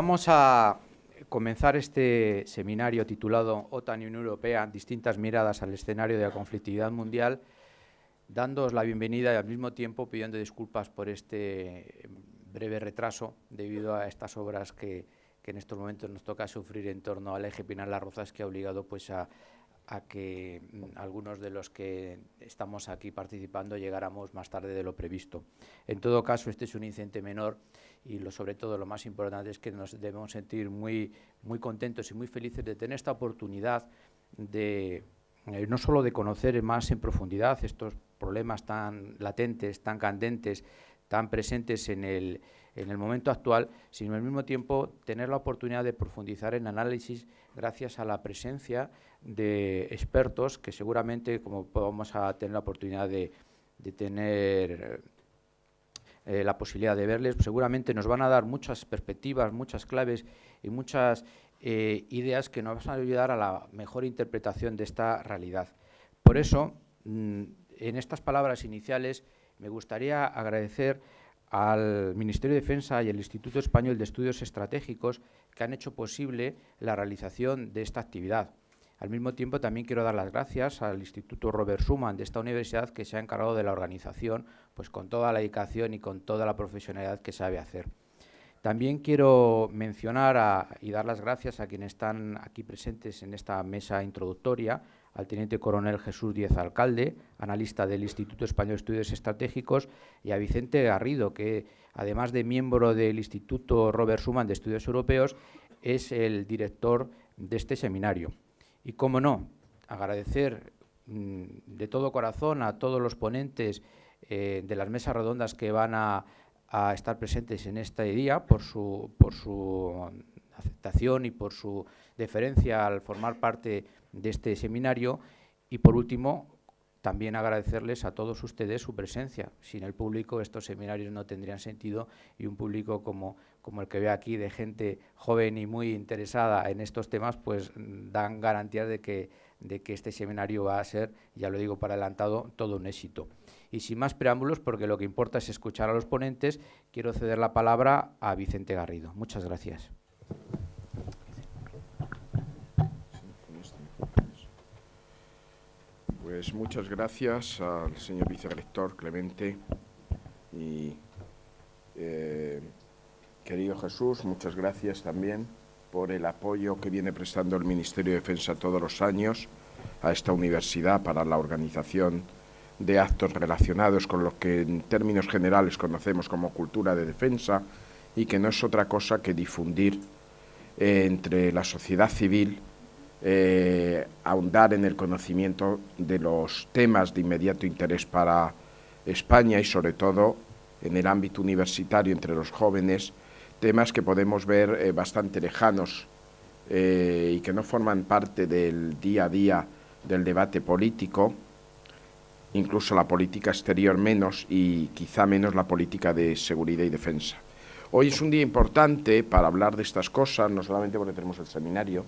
Vamos a comenzar este seminario titulado OTAN y Unión Europea, distintas miradas al escenario de la conflictividad mundial, dándoos la bienvenida y al mismo tiempo pidiendo disculpas por este breve retraso debido a estas obras que, en estos momentos nos toca sufrir en torno al eje Pinar Las Rozas que ha obligado pues, a, a que mm, algunos de los que estamos aquí participando llegáramos más tarde de lo previsto. En todo caso, este es un incidente menor y lo, sobre todo lo más importante es que nos debemos sentir muy, muy contentos y muy felices de tener esta oportunidad de eh, no solo de conocer más en profundidad estos problemas tan latentes, tan candentes, tan presentes en el, en el momento actual, sino al mismo tiempo tener la oportunidad de profundizar en análisis gracias a la presencia de expertos que seguramente, como vamos a tener la oportunidad de, tener eh, eh, la posibilidad de verles, seguramente nos van a dar muchas perspectivas, muchas claves y muchas eh, ideas que nos van a ayudar a la mejor interpretación de esta realidad. Por eso, mm, en estas palabras iniciales, me gustaría agradecer al Ministerio de Defensa y al Instituto Español de Estudios Estratégicos que han hecho posible la realización de esta actividad. Al mismo tiempo, también quiero dar las gracias al Instituto Robert Schuman de esta universidad que se ha encargado de la organización, pues con toda la dedicación y con toda la profesionalidad que sabe hacer. También quiero mencionar y dar las gracias a quienes están aquí presentes en esta mesa introductoria, al teniente coronel Jesús Díez Alcalde, analista del Instituto Español de Estudios Estratégicos, y a Vicente Garrido, que además de miembro del Instituto Robert Schuman de Estudios Europeos, es el director de este seminario. Y cómo no, agradecer mm, de todo corazón a todos los ponentes eh, de las mesas redondas que van a, estar presentes en este día por su, por su aceptación y por su deferencia al formar parte de este seminario. Y por último, también agradecerles a todos ustedes su presencia. Sin el público estos seminarios no tendrían sentido y un público como, como el que veo aquí de gente joven y muy interesada en estos temas, pues mm, dan garantías de que, de que este seminario va a ser, ya lo digo para adelantado, todo un éxito. Y sin más preámbulos, porque lo que importa es escuchar a los ponentes, quiero ceder la palabra a Vicente Garrido. Muchas gracias. Pues muchas gracias al señor vicerector Clemente y eh, querido Jesús, muchas gracias también por el apoyo que viene prestando el Ministerio de Defensa todos los años a esta universidad para la organización de actos relacionados con lo que en términos generales conocemos como cultura de defensa y que no es otra cosa que difundir eh, entre la sociedad civil eh, ahondar en el conocimiento de los temas de inmediato interés para España y sobre todo en el ámbito universitario entre los jóvenes, temas que podemos ver eh, bastante lejanos eh, y que no forman parte del día a día del debate político, incluso la política exterior menos y quizá menos la política de seguridad y defensa. Hoy es un día importante para hablar de estas cosas, no solamente porque tenemos el seminario,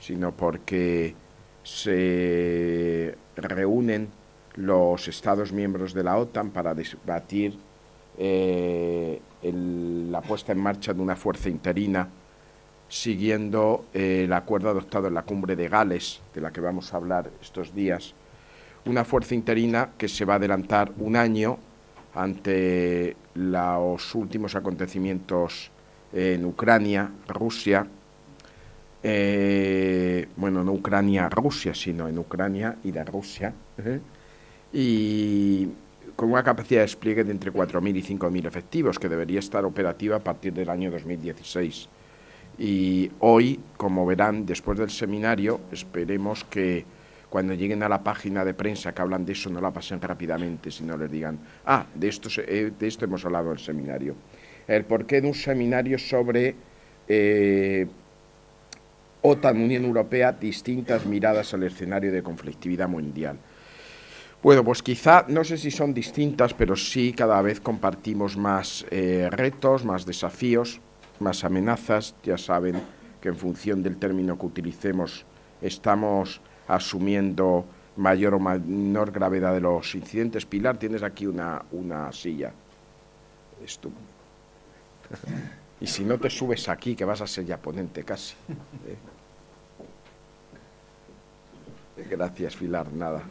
sino porque se reúnen los Estados miembros de la OTAN para debatir eh, la puesta en marcha de una fuerza interina siguiendo eh, el acuerdo adoptado en la cumbre de Gales, de la que vamos a hablar estos días, una fuerza interina que se va a adelantar un año ante los últimos acontecimientos en Ucrania, Rusia, eh, bueno, no Ucrania, Rusia, sino en Ucrania y de Rusia, ¿eh? y con una capacidad de despliegue de entre 4.000 y 5.000 efectivos, que debería estar operativa a partir del año 2016. Y hoy, como verán, después del seminario, esperemos que cuando lleguen a la página de prensa que hablan de eso, no la pasen rápidamente, sino les digan, ah, de esto, eh, de esto hemos hablado en el seminario. El porqué de un seminario sobre OTAN, Unión Europea, distintas miradas al escenario de conflictividad mundial. Bueno, pues quizá, no sé si son distintas, pero sí cada vez compartimos más eh, retos, más desafíos, más amenazas. Ya saben que en función del término que utilicemos estamos asumiendo mayor o menor gravedad de los incidentes. Pilar, tienes aquí una, silla. Y si no te subes aquí, que vas a ser ya ponente casi. ¿eh? Gracias, Filar, nada.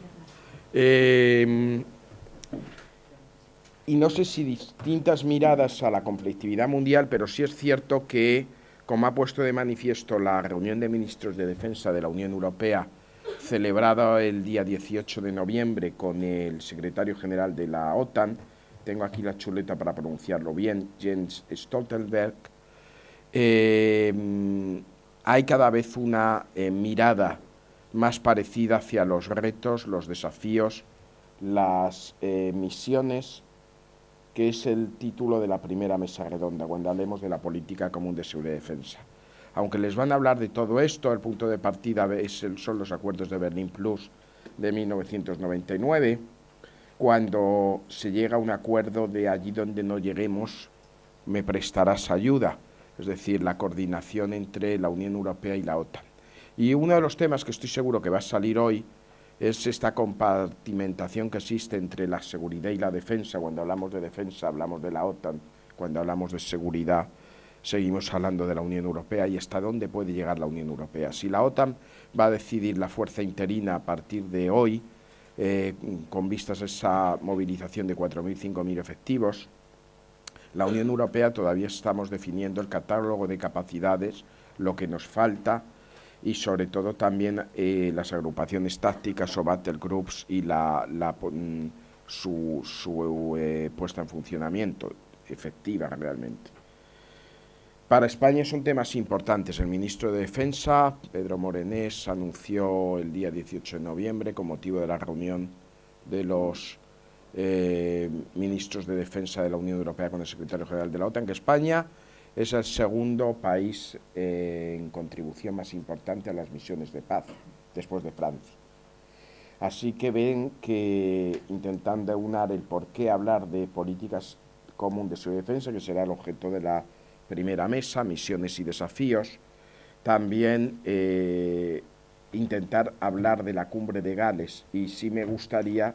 Em, y no sé si distintas miradas a la conflictividad mundial, pero sí es cierto que, como ha puesto de manifiesto la reunión de ministros de defensa de la Unión Europea, celebrada el día 18 de noviembre con el secretario general de la OTAN, tengo aquí la chuleta para pronunciarlo bien, Jens Stoltenberg, eh, hay cada vez una eh, mirada más parecida hacia los retos, los desafíos, las eh, misiones, que es el título de la primera mesa redonda, cuando hablemos de la política común de seguridad y defensa. Aunque les van a hablar de todo esto, el punto de partida es son los acuerdos de Berlín Plus de 1999 cuando se llega a un acuerdo de allí donde no lleguemos, me prestarás ayuda, es decir, la coordinación entre la Unión Europea y la OTAN. Y uno de los temas que estoy seguro que va a salir hoy es esta compartimentación que existe entre la seguridad y la defensa. Cuando hablamos de defensa hablamos de la OTAN, cuando hablamos de seguridad seguimos hablando de la Unión Europea y hasta dónde puede llegar la Unión Europea. Si la OTAN va a decidir la fuerza interina a partir de hoy, eh, con vistas a esa movilización de 4.000, 5.000 efectivos. La Unión Europea todavía estamos definiendo el catálogo de capacidades, lo que nos falta y sobre todo también eh, las agrupaciones tácticas o battle groups y la, mm, su, eh, puesta en funcionamiento efectiva realmente. Para España son temas importantes. El ministro de Defensa, Pedro Morenés, anunció el día 18 de noviembre, con motivo de la reunión de los eh, ministros de Defensa de la Unión Europea con el secretario general de la OTAN, que España es el segundo país eh, en contribución más importante a las misiones de paz, después de Francia. Así que ven que intentando aunar el por qué hablar de políticas comunes de su defensa, que será el objeto de la primera mesa, misiones y desafíos, también eh, intentar hablar de la cumbre de Gales y sí me gustaría,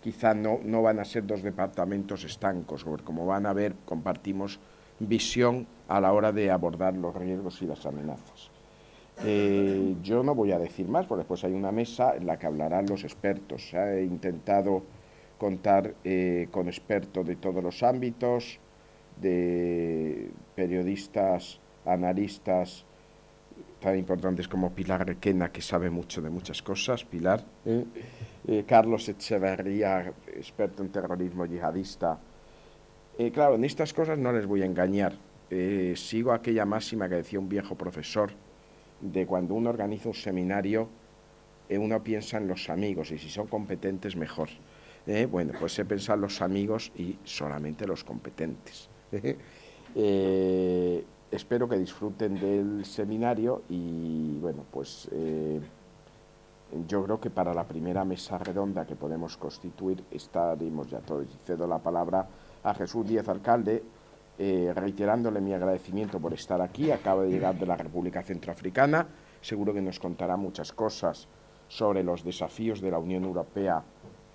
quizá no, no van a ser dos departamentos estancos, como van a ver compartimos visión a la hora de abordar los riesgos y las amenazas. Eh, yo no voy a decir más, porque después hay una mesa en la que hablarán los expertos. He intentado contar eh, con expertos de todos los ámbitos, de periodistas, analistas tan importantes como Pilar Requena, que sabe mucho de muchas cosas, Pilar, eh, Carlos Echeverría, experto en terrorismo yihadista. Eh, claro, en estas cosas no les voy a engañar. Eh, sigo aquella máxima que decía un viejo profesor, de cuando uno organiza un seminario, uno piensa en los amigos y si son competentes mejor. bueno, pues se pensan en los amigos y solamente los competentes. Eh, espero que disfruten del seminario y bueno, pues eh, yo creo que para la primera mesa redonda que podemos constituir estaremos ya todos. cedo la palabra a Jesús Díaz Alcalde, eh, reiterándole mi agradecimiento por estar aquí. Acaba de llegar de la República Centroafricana. Seguro que nos contará muchas cosas sobre los desafíos de la Unión Europea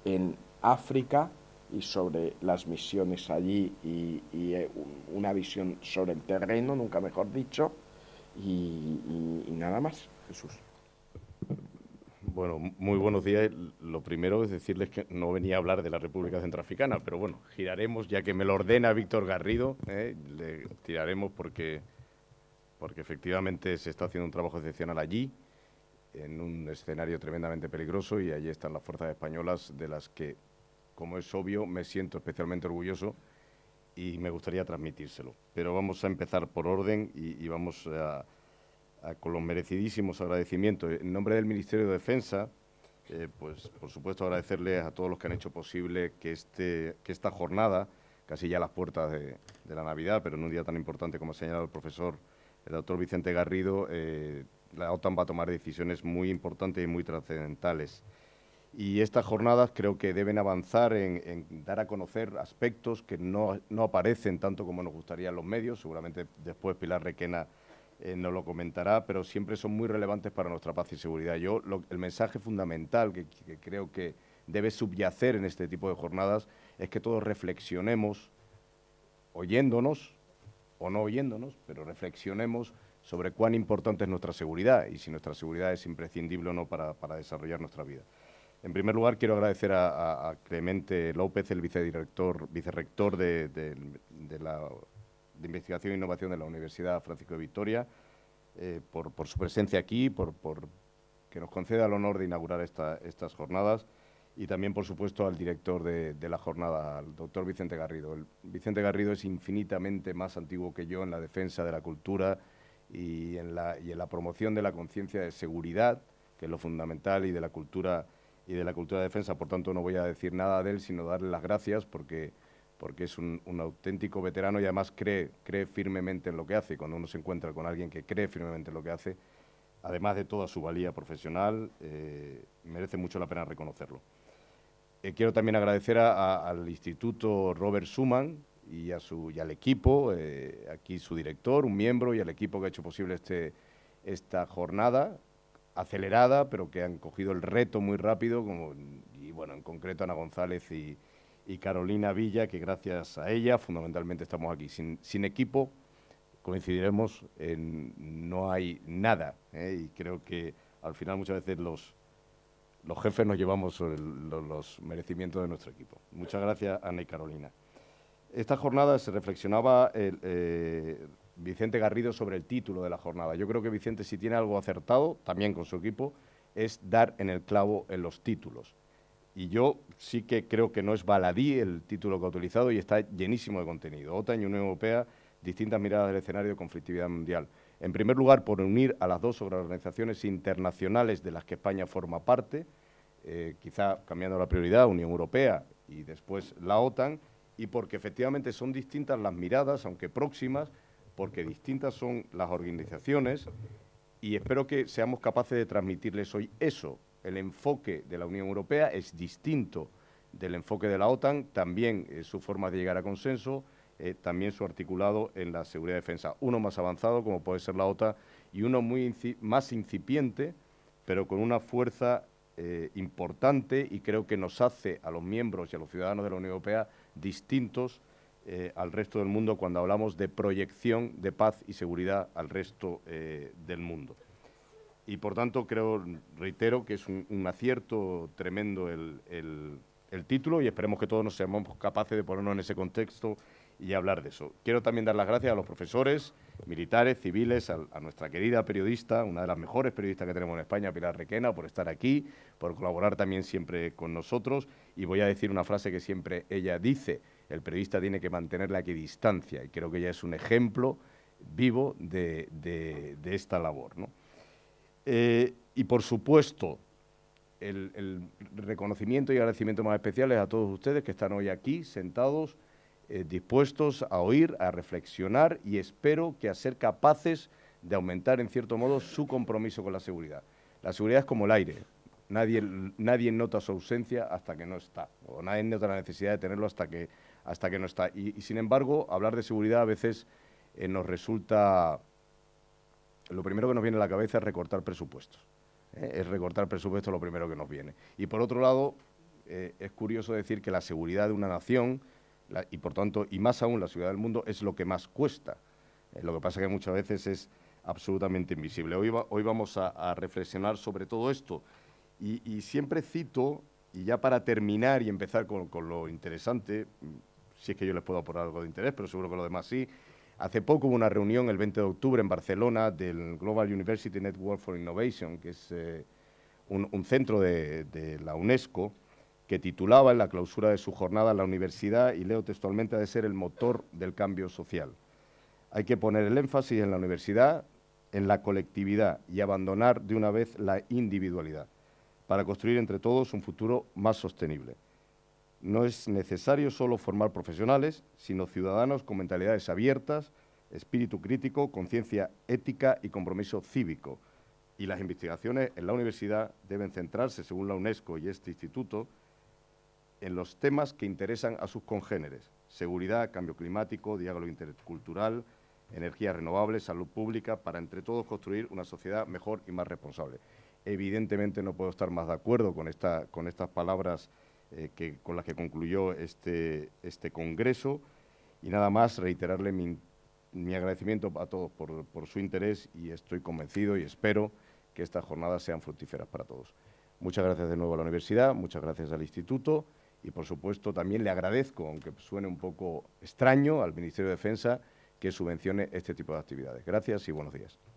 en África y sobre las misiones allí y, eh, una visión sobre el terreno, nunca mejor dicho, y, nada más, Jesús. Bueno, muy buenos días. Lo primero es decirles que no venía a hablar de la República Centroafricana, pero bueno, giraremos, ya que me lo ordena Víctor Garrido, ¿eh? le tiraremos porque, porque efectivamente se está haciendo un trabajo excepcional allí, en un escenario tremendamente peligroso, y allí están las fuerzas españolas de las que como es obvio, me siento especialmente orgulloso y me gustaría transmitírselo. Pero vamos a empezar por orden y, vamos a, con los merecidísimos agradecimientos. En nombre del Ministerio de Defensa, eh, pues por supuesto agradecerles a todos los que han hecho posible que, este, esta jornada, casi ya a las puertas de, la Navidad, pero en un día tan importante como ha señalado el profesor, el doctor Vicente Garrido, eh, la OTAN va a tomar decisiones muy importantes y muy trascendentales y estas jornadas creo que deben avanzar en, dar a conocer aspectos que no, aparecen tanto como nos gustaría en los medios, seguramente después Pilar Requena eh, nos lo comentará, pero siempre son muy relevantes para nuestra paz y seguridad. Yo, el mensaje fundamental que, creo que debe subyacer en este tipo de jornadas es que todos reflexionemos, oyéndonos o no oyéndonos, pero reflexionemos sobre cuán importante es nuestra seguridad y si nuestra seguridad es imprescindible o no para desarrollar nuestra vida. En primer lugar, quiero agradecer a, Clemente López, el vicedirector, vicerrector de, Investigación e Innovación de la Universidad Francisco de Vitoria, eh, por, su presencia aquí, por, que nos conceda el honor de inaugurar estas jornadas y también, por supuesto, al director de, la jornada, al doctor Vicente Garrido. El, Vicente Garrido es infinitamente más antiguo que yo en la defensa de la cultura y en la promoción de la conciencia de seguridad, que es lo fundamental, y de la cultura y de la cultura de defensa, por tanto no voy a decir nada de él, sino darle las gracias porque, porque es un, auténtico veterano y además cree, cree firmemente en lo que hace. Cuando uno se encuentra con alguien que cree firmemente en lo que hace, además de toda su valía profesional, eh, merece mucho la pena reconocerlo. Eh, quiero también agradecer a, al Instituto Robert Schuman y, a su, y al equipo, eh, aquí su director, un miembro, y al equipo que ha hecho posible este, esta jornada acelerada, pero que han cogido el reto muy rápido, como, y bueno, en concreto Ana González y, Carolina Villa, que gracias a ella fundamentalmente estamos aquí. Sin, equipo coincidiremos en no hay nada, ¿eh? y creo que al final muchas veces los, los jefes nos llevamos los, merecimientos de nuestro equipo. Muchas gracias, Ana y Carolina. Esta jornada se reflexionaba el, eh, Vicente Garrido sobre el título de la jornada. Yo creo que Vicente, si tiene algo acertado, también con su equipo, es dar en el clavo en los títulos. Y yo sí que creo que no es baladí el título que ha utilizado y está llenísimo de contenido. OTAN y Unión Europea, distintas miradas del escenario de conflictividad mundial. En primer lugar, por unir a las dos organizaciones internacionales de las que España forma parte, eh, quizá cambiando la prioridad, Unión Europea y después la OTAN, y porque efectivamente son distintas las miradas, aunque próximas, porque distintas son las organizaciones y espero que seamos capaces de transmitirles hoy eso. El enfoque de la Unión Europea es distinto del enfoque de la OTAN, también sus eh, su forma de llegar a consenso, eh, también su articulado en la seguridad y defensa. Uno más avanzado, como puede ser la OTAN, y uno muy más incipiente, pero con una fuerza eh, importante y creo que nos hace a los miembros y a los ciudadanos de la Unión Europea distintos eh, al resto del mundo cuando hablamos de proyección de paz y seguridad al resto eh, del mundo. Y por tanto, creo, reitero que es un, acierto tremendo el, título y esperemos que todos nos seamos capaces de ponernos en ese contexto y hablar de eso. Quiero también dar las gracias a los profesores, militares, civiles, a, a, nuestra querida periodista, una de las mejores periodistas que tenemos en España, Pilar Requena, por estar aquí, por colaborar también siempre con nosotros. Y voy a decir una frase que siempre ella dice, el periodista tiene que mantener la equidistancia y creo que ya es un ejemplo vivo de, esta labor. Eh, y por supuesto, el, reconocimiento y agradecimiento más especiales a todos ustedes que están hoy aquí sentados, eh, dispuestos a oír, a reflexionar y espero que a ser capaces de aumentar en cierto modo su compromiso con la seguridad. La seguridad es como el aire, Nadie, nadie nota su ausencia hasta que no está, o nadie nota la necesidad de tenerlo hasta que, hasta que no está. Y, sin embargo, hablar de seguridad a veces eh, nos resulta... Lo primero que nos viene a la cabeza es recortar presupuestos. ¿eh? Es recortar presupuestos lo primero que nos viene. Y por otro lado, eh, es curioso decir que la seguridad de una nación, y por tanto, y más aún la seguridad del mundo, es lo que más cuesta. lo que pasa que muchas veces es absolutamente invisible. Hoy, vamos a reflexionar sobre todo esto y, siempre cito, y ya para terminar y empezar con, lo interesante, mm, si es que yo les puedo aportar algo de interés, pero seguro que lo demás sí. Hace poco hubo una reunión el 20 de octubre en Barcelona del Global University Network for Innovation, que es eh, un, centro de, de la UNESCO, que titulaba en la clausura de su jornada La universidad, y leo textualmente, ha de ser el motor del cambio social. Hay que poner el énfasis en la universidad, en la colectividad y abandonar de una vez la individualidad para construir entre todos un futuro más sostenible. No es necesario solo formar profesionales, sino ciudadanos con mentalidades abiertas, espíritu crítico, conciencia ética y compromiso cívico. Y las investigaciones en la universidad deben centrarse, según la UNESCO y este instituto, en los temas que interesan a sus congéneres. Seguridad, cambio climático, diálogo intercultural, energías renovables, salud pública, para entre todos construir una sociedad mejor y más responsable. Evidentemente no puedo estar más de acuerdo con, estas palabras eh, con las que concluyó este, este, Congreso y nada más reiterarle mi, agradecimiento a todos por, por su interés y estoy convencido y espero que estas jornadas sean fructíferas para todos. Muchas gracias de nuevo a la universidad, muchas gracias al instituto y, por supuesto, también le agradezco, aunque suene un poco extraño, al Ministerio de Defensa que subvencione este tipo de actividades. Gracias y buenos días.